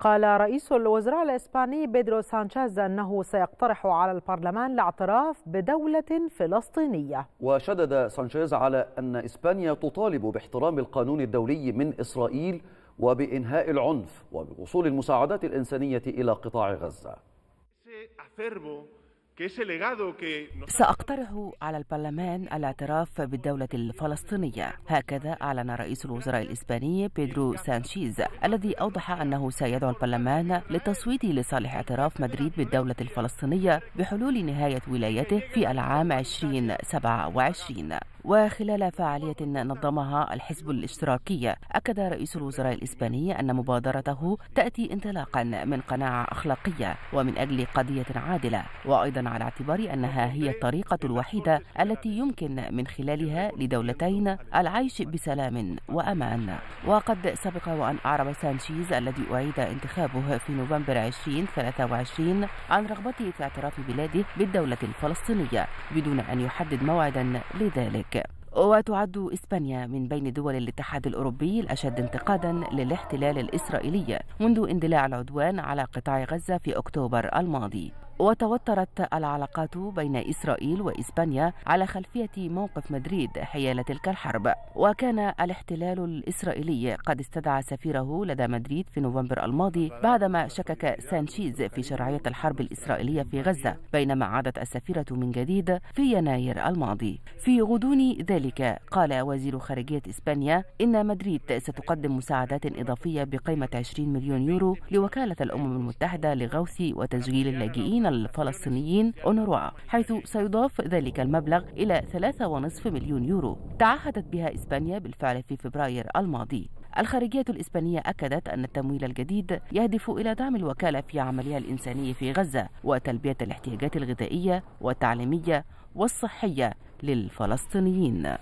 قال رئيس الوزراء الإسباني بيدرو سانشيز أنه سيقترح على البرلمان الاعتراف بدولة فلسطينية وشدد سانشيز على أن إسبانيا تطالب باحترام القانون الدولي من إسرائيل وبإنهاء العنف وبوصول المساعدات الإنسانية إلى قطاع غزة سأقترح على البرلمان الاعتراف بالدولة الفلسطينية هكذا أعلن رئيس الوزراء الإسباني بيدرو سانشيز الذي أوضح أنه سيدعو البرلمان للتصويت لصالح اعتراف مدريد بالدولة الفلسطينية بحلول نهاية ولايته في العام 2027 وخلال فعالية نظمها الحزب الاشتراكي أكد رئيس الوزراء الإسباني أن مبادرته تأتي انطلاقا من قناعة أخلاقية ومن أجل قضية عادلة وأيضا على اعتبار أنها هي الطريقة الوحيدة التي يمكن من خلالها لدولتين العيش بسلام وأمان وقد سبق وأن أعرب سانشيز الذي أعيد انتخابه في نوفمبر 2023 عن رغبته في اعتراف بلاده بالدولة الفلسطينية بدون أن يحدد موعدا لذلك وتعد إسبانيا من بين دول الاتحاد الأوروبي الأشد انتقادا للاحتلال الإسرائيلي منذ اندلاع العدوان على قطاع غزة في أكتوبر الماضي وتوترت العلاقات بين إسرائيل وإسبانيا على خلفية موقف مدريد حيال تلك الحرب وكان الاحتلال الإسرائيلي قد استدعى سفيره لدى مدريد في نوفمبر الماضي بعدما شكك سانشيز في شرعية الحرب الإسرائيلية في غزة بينما عادت السفيرة من جديد في يناير الماضي في غضون ذلك قال وزير خارجية إسبانيا إن مدريد ستقدم مساعدات إضافية بقيمة 20 مليون يورو لوكالة الأمم المتحدة لغوث وتسجيل اللاجئين الفلسطينيين أونروا حيث سيضاف ذلك المبلغ إلى 3.5 مليون يورو تعهدت بها إسبانيا بالفعل في فبراير الماضي الخارجية الإسبانية أكدت أن التمويل الجديد يهدف إلى دعم الوكالة في عملها الإنساني في غزة وتلبية الاحتياجات الغذائية والتعليمية والصحية للفلسطينيين